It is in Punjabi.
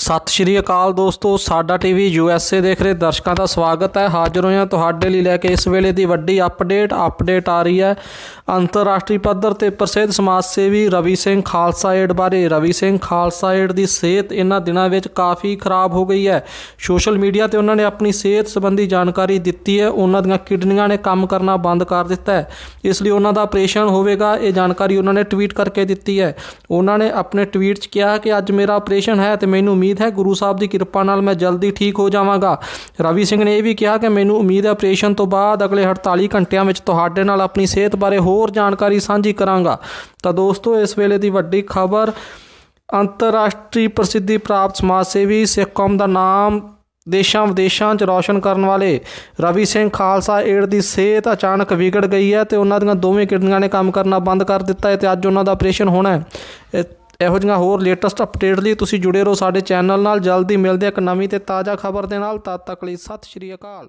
ਸਤਿ ਸ਼੍ਰੀ ਅਕਾਲ ਦੋਸਤੋ ਸਾਡਾ ਟੀਵੀ ਯੂਐਸਏ ਦੇਖ ਰਹੇ ਦਰਸ਼ਕਾਂ ਦਾ ਸਵਾਗਤ ਹੈ ਹਾਜ਼ਰ ਹੋਇਆ ਤੁਹਾਡੇ ਲਈ ਲੈ ਕੇ ਇਸ ਵੇਲੇ ਦੀ ਵੱਡੀ ਅਪਡੇਟ ਅਪਡੇਟ ਆ ਰਹੀ ਹੈ ਅੰਤਰਰਾਸ਼ਟਰੀ ਪੱਧਰ ਤੇ ਪ੍ਰਸਿੱਧ ਸਮਾਜ ਸੇਵੀ ਰਵੀ ਸਿੰਘ ਖਾਲਸਾ ਏਡ ਬਾਰੇ ਰਵੀ ਸਿੰਘ ਖਾਲਸਾ ਏਡ ਦੀ ਸਿਹਤ ਇਹਨਾਂ ਦਿਨਾਂ ਵਿੱਚ ਕਾਫੀ ਖਰਾਬ ਹੋ ਗਈ ਹੈ ਸੋਸ਼ਲ ਮੀਡੀਆ ਤੇ ਉਹਨਾਂ ਨੇ ਆਪਣੀ ਸਿਹਤ ਸੰਬੰਧੀ ਜਾਣਕਾਰੀ ਦਿੱਤੀ ਹੈ ਉਹਨਾਂ ਦੀਆਂ ਕਿਡਨੀਆਂ ਨੇ ਕੰਮ ਕਰਨਾ ਬੰਦ ਕਰ ਦਿੱਤਾ ਹੈ ਇਸ ਲਈ ਉਹਨਾਂ ਦਾ ਆਪਰੇਸ਼ਨ ਹੋਵੇਗਾ ਇਹ ਜਾਣਕਾਰੀ ਉਹਨਾਂ ਨੇ ਟਵੀਟ ਕਰਕੇ ਦਿੱਤੀ ਹੈ ਉਹਨਾਂ ਨੇ ਆਪਣੇ ਟਵੀਟ 'ਚ ਕਿਹਾ ਕਿ ਅੱਜ ਮੇਰਾ ਆਪਰੇਸ਼ਨ ਹੈ ਤੇ ਮੈਨੂੰ ਉਮੀਦ ਹੈ ਗੁਰੂ ਸਾਹਿਬ ਦੀ ਕਿਰਪਾ ਨਾਲ ਮੈਂ ਜਲਦੀ ਠੀਕ ਹੋ ਜਾਵਾਂਗਾ ਰਵੀ ਸਿੰਘ ਨੇ ਇਹ ਵੀ ਕਿਹਾ ਕਿ ਮੈਨੂੰ ਉਮੀਦ ਹੈ ਆਪਰੇਸ਼ਨ ਤੋਂ ਬਾਅਦ ਅਗਲੇ 48 ਘੰਟਿਆਂ ਵਿੱਚ ਤੁਹਾਡੇ ਨਾਲ ਆਪਣੀ ਸਿਹਤ ਬਾਰੇ ਹੋਰ ਜਾਣਕਾਰੀ ਸਾਂਝੀ ਕਰਾਂਗਾ ਤਾਂ ਦੋਸਤੋ ਇਸ ਵੇਲੇ ਦੀ ਵੱਡੀ ਖਬਰ ਅੰਤਰਰਾਸ਼ਟਰੀ ਪ੍ਰਸਿੱਧੀ ਪ੍ਰਾਪਤ ਸਮਾਜ ਸੇਵੀ ਸਿੱਖ ਕੌਮ ਦਾ ਨਾਮ ਦੇਸ਼ਾਂ ਵਿਦੇਸ਼ਾਂ 'ਚ ਰੌਸ਼ਨ ਕਰਨ ਵਾਲੇ ਰਵੀ ਸਿੰਘ ਖਾਲਸਾ ਏਡ ਦੀ ਸਿਹਤ ਅਚਾਨਕ ਵਿਗੜ ਗਈ ਹੈ ਤੇ ਉਹਨਾਂ ਦੀਆਂ ਦੋਵੇਂ ਕਿਡਨੀਆਂ ਨੇ ਕੰਮ ਕਰਨਾ ਬੰਦ ਕਰ ਦਿੱਤਾ ਹੈ ਤੇ ਅੱਜ ਉਹਨਾਂ ਦਾ ਆਪਰੇਸ਼ਨ ਹੋਣਾ ਹੈ ਇਹੋ ਜਿਹੀਆਂ ਹੋਰ ਲੇਟੈਸਟ ਅਪਡੇਟ ਲਈ ਤੁਸੀਂ ਜੁੜੇ ਰਹੋ ਸਾਡੇ ਚੈਨਲ ਨਾਲ ਜਲਦੀ ਮਿਲਦੇ ਇੱਕ ਨਵੀਂ ਤੇ ਤਾਜ਼ਾ ਖਬਰ ਦੇ ਨਾਲ ਤਦ ਤੱਕ ਲਈ ਸਤਿ ਸ਼੍ਰੀ ਅਕਾਲ